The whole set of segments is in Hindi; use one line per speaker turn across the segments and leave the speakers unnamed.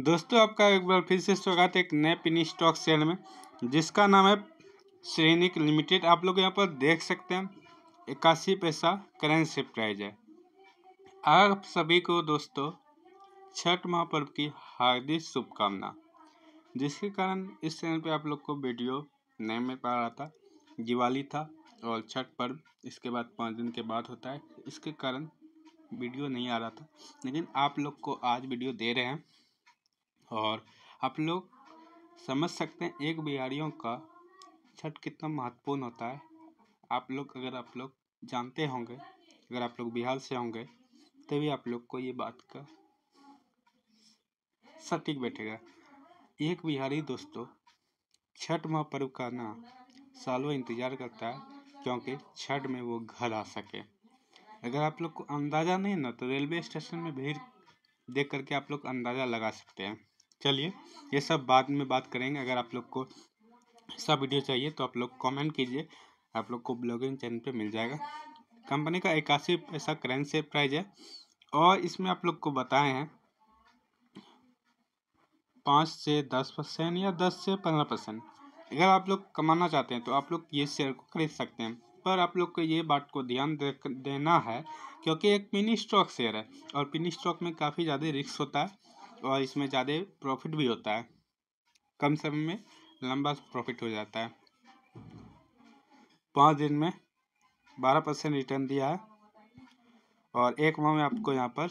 दोस्तों आपका एक बार फिर से स्वागत है एक नए पिन स्टॉक सेल में जिसका नाम है श्रेनिक लिमिटेड आप लोग यहाँ पर देख सकते हैं इक्यासी पैसा करेंसी प्राइज है आप सभी को दोस्तों छठ महापर्व की हार्दिक शुभकामना जिसके कारण इस चैनल पे आप लोग को वीडियो नहीं मिल पा रहा था दिवाली था और छठ पर्व इसके बाद पाँच दिन के बाद होता है इसके कारण वीडियो नहीं आ रहा था लेकिन आप लोग को आज वीडियो दे रहे हैं और आप लोग समझ सकते हैं एक बिहारियों का छठ कितना महत्वपूर्ण होता है आप लोग अगर आप लोग जानते होंगे अगर आप लोग बिहार से होंगे तभी आप लोग को ये बात का सटीक बैठेगा एक बिहारी दोस्तों छठ महापर्व का ना सालों इंतज़ार करता है क्योंकि छठ में वो घर आ सके अगर आप लोग को अंदाज़ा नहीं ना तो रेलवे स्टेशन में भीड़ देख करके आप लोग अंदाज़ा लगा सकते हैं चलिए ये सब बाद में बात करेंगे अगर आप लोग को ऐसा वीडियो चाहिए तो आप लोग कमेंट कीजिए आप लोग को ब्लॉगिंग चैनल पे मिल जाएगा कंपनी का इक्यासी पैसा करेंट से प्राइज है और इसमें आप लोग को बताए हैं पाँच से दस परसेंट या दस से पंद्रह परसेंट अगर आप लोग कमाना चाहते हैं तो आप लोग ये शेयर को खरीद सकते हैं पर आप लोग को ये बात को ध्यान दे, देना है क्योंकि एक मिनी स्टॉक शेयर है और मिनी स्टॉक में काफ़ी ज़्यादा रिस्क होता है और इसमें ज़्यादा प्रॉफिट भी होता है कम समय में लंबा प्रॉफिट हो जाता है पाँच दिन में बारह परसेंट रिटर्न दिया है और एक माह में आपको यहाँ पर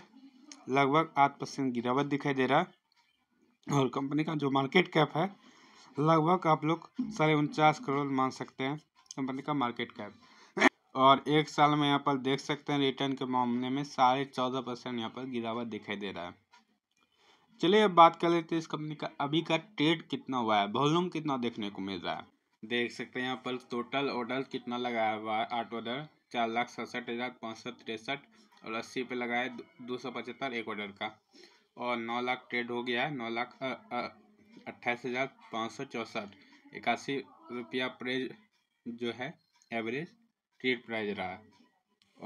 लगभग आठ परसेंट गिरावट दिखाई दे रहा है और कंपनी का जो मार्केट कैप है लगभग आप लोग साढ़े उनचास करोड़ मान सकते हैं कंपनी का मार्केट कैप और एक साल में यहाँ पर देख सकते हैं रिटर्न के मामले में साढ़े चौदह परसेंट यहाँ पर गिरावट दिखाई दे रहा है चलिए अब बात कर लेते हैं इस कंपनी का अभी का ट्रेड कितना हुआ है वॉल्यूम कितना देखने को मिल रहा है देख सकते हैं यहाँ पर टोटल ऑर्डर कितना लगाया हुआ है आठ ऑर्डर चार लाख सड़सठ हज़ार पाँच सौ तिरसठ और अस्सी पे लगाया दो सौ पचहत्तर एक ऑर्डर का और नौ लाख ट्रेड हो गया है नौ लाख अट्ठाईस हज़ार पाँच सौ चौंसठ इक्यासी रुपया प्रेज जो है एवरेज ट्रेड प्राइज रहा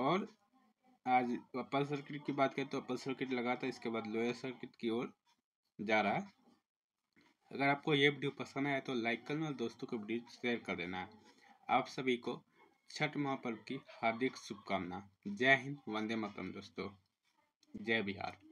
और आज अपर सर्किट की बात करें तो अपर सर्किट लगा था इसके बाद लोअर सर्किट की ओर जा रहा है अगर आपको ये वीडियो पसंद आया तो लाइक करना और दोस्तों को वीडियो शेयर कर देना आप सभी को छठ महापर्व की हार्दिक शुभकामना जय हिंद वंदे मातरम दोस्तों जय बिहार